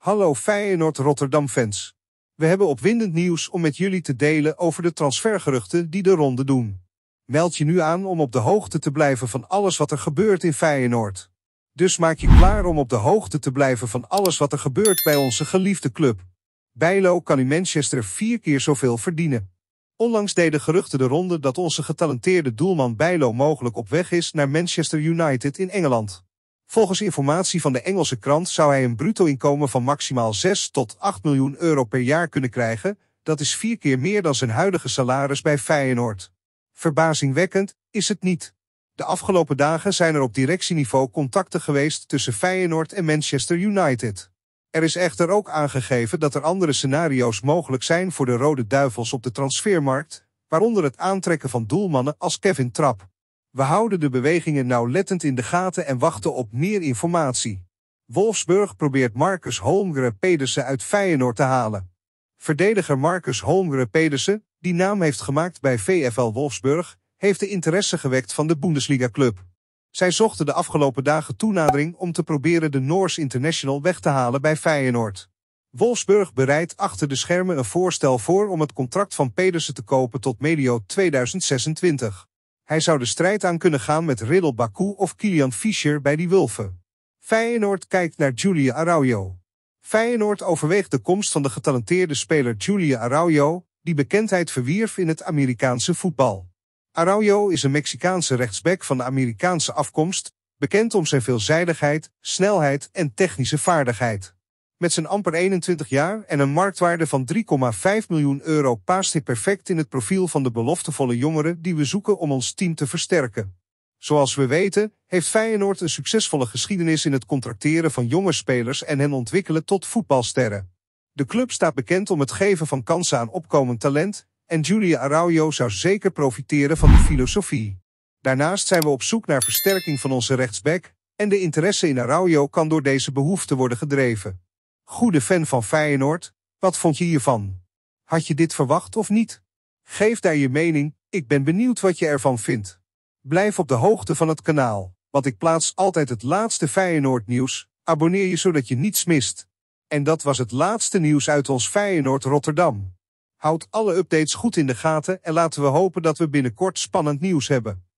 Hallo Feyenoord Rotterdam fans. We hebben opwindend nieuws om met jullie te delen over de transfergeruchten die de ronde doen. Meld je nu aan om op de hoogte te blijven van alles wat er gebeurt in Feyenoord. Dus maak je klaar om op de hoogte te blijven van alles wat er gebeurt bij onze geliefde club. Bijlo kan in Manchester vier keer zoveel verdienen. Onlangs deden geruchten de ronde dat onze getalenteerde doelman Bijlo mogelijk op weg is naar Manchester United in Engeland. Volgens informatie van de Engelse krant zou hij een bruto inkomen van maximaal 6 tot 8 miljoen euro per jaar kunnen krijgen, dat is vier keer meer dan zijn huidige salaris bij Feyenoord. Verbazingwekkend is het niet. De afgelopen dagen zijn er op directieniveau contacten geweest tussen Feyenoord en Manchester United. Er is echter ook aangegeven dat er andere scenario's mogelijk zijn voor de Rode Duivels op de transfermarkt, waaronder het aantrekken van doelmannen als Kevin Trapp. We houden de bewegingen nauwlettend in de gaten en wachten op meer informatie. Wolfsburg probeert Marcus Holmgren Pedersen uit Feyenoord te halen. Verdediger Marcus Holmgren Pedersen, die naam heeft gemaakt bij VFL Wolfsburg, heeft de interesse gewekt van de Bundesliga-club. Zij zochten de afgelopen dagen toenadering om te proberen de Noors International weg te halen bij Feyenoord. Wolfsburg bereidt achter de schermen een voorstel voor om het contract van Pedersen te kopen tot medio 2026. Hij zou de strijd aan kunnen gaan met Riddle Baku of Kilian Fischer bij die Wulven. Feyenoord kijkt naar Julia Araujo. Feyenoord overweegt de komst van de getalenteerde speler Julia Araujo, die bekendheid verwierf in het Amerikaanse voetbal. Araujo is een Mexicaanse rechtsback van Amerikaanse afkomst, bekend om zijn veelzijdigheid, snelheid en technische vaardigheid met zijn amper 21 jaar en een marktwaarde van 3,5 miljoen euro paast hij perfect in het profiel van de beloftevolle jongeren die we zoeken om ons team te versterken. Zoals we weten, heeft Feyenoord een succesvolle geschiedenis in het contracteren van jonge spelers en hen ontwikkelen tot voetbalsterren. De club staat bekend om het geven van kansen aan opkomend talent en Julia Araujo zou zeker profiteren van die filosofie. Daarnaast zijn we op zoek naar versterking van onze rechtsback en de interesse in Araujo kan door deze behoefte worden gedreven. Goede fan van Feyenoord, wat vond je hiervan? Had je dit verwacht of niet? Geef daar je mening, ik ben benieuwd wat je ervan vindt. Blijf op de hoogte van het kanaal, want ik plaats altijd het laatste Feyenoord nieuws. Abonneer je zodat je niets mist. En dat was het laatste nieuws uit ons Feyenoord Rotterdam. Houd alle updates goed in de gaten en laten we hopen dat we binnenkort spannend nieuws hebben.